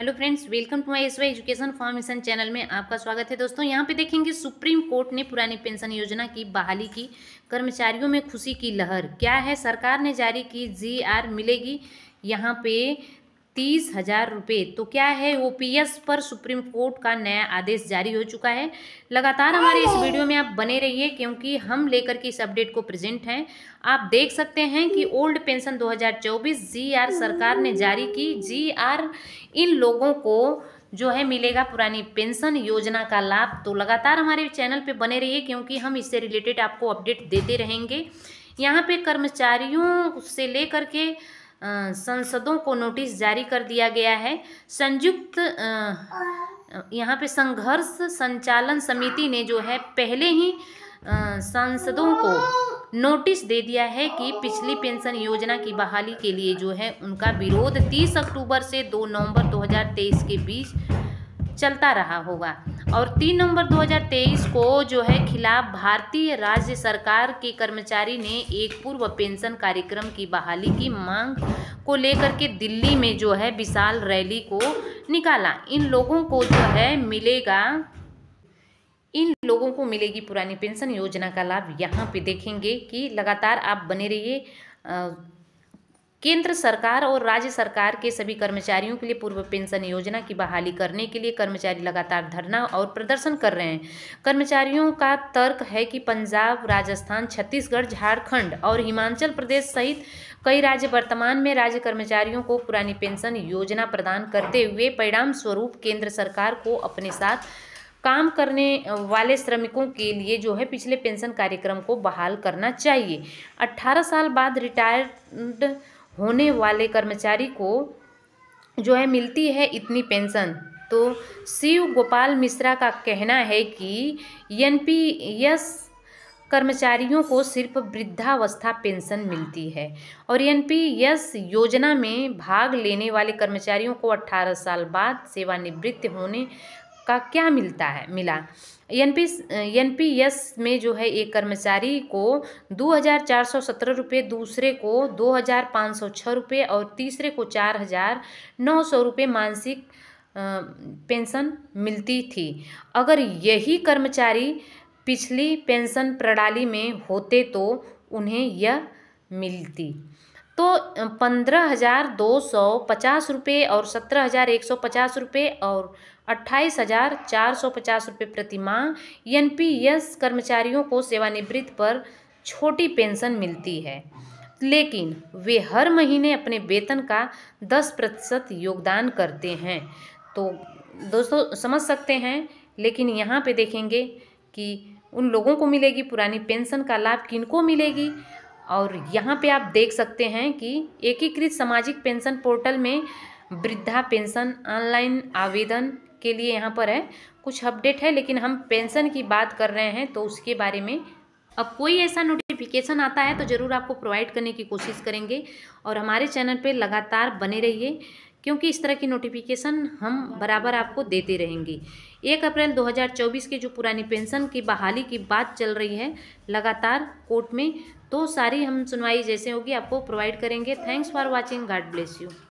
hello friends welcome to my S education formation channel में आपका स्वागत है दोस्तों यहाँ पे देखेंगे सुप्रीम कोर्ट ने पुरानी पेंशन योजना की बहाली की कर्मचारियों में खुशी की लहर क्या है सरकार ने जारी की जी आर मिलेगी यहाँ पे तीस हजार रुपये तो क्या है ओ पी एस पर सुप्रीम कोर्ट का नया आदेश जारी हो चुका है लगातार हमारे इस वीडियो में आप बने रहिए क्योंकि हम लेकर के इस अपडेट को प्रेजेंट हैं आप देख सकते हैं कि ओल्ड पेंशन 2024 जीआर सरकार ने जारी की जीआर इन लोगों को जो है मिलेगा पुरानी पेंशन योजना का लाभ तो लगातार हमारे चैनल पर बने रहिए क्योंकि हम इससे रिलेटेड आपको अपडेट देते रहेंगे यहाँ पर कर्मचारियों से लेकर के संसदों को नोटिस जारी कर दिया गया है संयुक्त यहाँ पे संघर्ष संचालन समिति ने जो है पहले ही सांसदों को नोटिस दे दिया है कि पिछली पेंशन योजना की बहाली के लिए जो है उनका विरोध 30 अक्टूबर से 2 नवंबर 2023 के बीच चलता रहा होगा और तीन नवंबर 2023 को जो है खिलाफ भारतीय राज्य सरकार के कर्मचारी ने एक पूर्व पेंशन कार्यक्रम की बहाली की मांग को लेकर के दिल्ली में जो है विशाल रैली को निकाला इन लोगों को जो है मिलेगा इन लोगों को मिलेगी पुरानी पेंशन योजना का लाभ यहाँ पे देखेंगे कि लगातार आप बने रहिए केंद्र सरकार और राज्य सरकार के सभी कर्मचारियों के लिए पूर्व पेंशन योजना की बहाली करने के लिए कर्मचारी लगातार धरना और प्रदर्शन कर रहे हैं कर्मचारियों का तर्क है कि पंजाब राजस्थान छत्तीसगढ़ झारखंड और हिमाचल प्रदेश सहित कई राज्य वर्तमान में राज्य कर्मचारियों को पुरानी पेंशन योजना प्रदान करते हुए परिणाम स्वरूप केंद्र सरकार को अपने साथ काम करने वाले श्रमिकों के लिए जो है पिछले पेंशन कार्यक्रम को बहाल करना चाहिए 18 साल बाद रिटायर्ड होने वाले कर्मचारी को जो है मिलती है इतनी पेंशन तो शिव गोपाल मिश्रा का कहना है कि एन पी एस कर्मचारियों को सिर्फ वृद्धावस्था पेंशन मिलती है और एन पी एस योजना में भाग लेने वाले कर्मचारियों को 18 साल बाद सेवानिवृत्त होने का क्या मिलता है मिला N P N P S में जो है एक कर्मचारी को दो हज़ार चार सौ सत्रह रुपये दूसरे को दो हज़ार पाँच सौ छः रुपये और तीसरे को चार हज़ार नौ सौ रुपये मानसिक पेंशन मिलती थी अगर यही कर्मचारी पिछली पेंशन प्रणाली में होते तो उन्हें यह मिलती तो पंद्रह हज़ार दो सौ पचास रुपये और सत्रह हज़ार एक सौ पचास रुपये और अट्ठाईस हज़ार चार सौ पचास रुपये प्रति माह एन पी एस कर्मचारियों को सेवानिवृत्त पर छोटी पेंशन मिलती है लेकिन वे हर महीने अपने वेतन का दस प्रतिशत योगदान करते हैं तो दोस्तों समझ सकते हैं लेकिन यहाँ पे देखेंगे कि उन लोगों को मिलेगी पुरानी पेंशन का लाभ किनको मिलेगी और यहाँ पे आप देख सकते हैं कि एकीकृत सामाजिक पेंशन पोर्टल में वृद्धा पेंशन ऑनलाइन आवेदन के लिए यहाँ पर है कुछ अपडेट है लेकिन हम पेंशन की बात कर रहे हैं तो उसके बारे में अब कोई ऐसा नोटिफिकेशन आता है तो ज़रूर आपको प्रोवाइड करने की कोशिश करेंगे और हमारे चैनल पर लगातार बने रहिए क्योंकि इस तरह की नोटिफिकेशन हम बराबर आपको देते रहेंगे एक अप्रैल 2024 के जो पुरानी पेंशन की बहाली की बात चल रही है लगातार कोर्ट में तो सारी हम सुनवाई जैसे होगी आपको प्रोवाइड करेंगे thanks for watching God bless you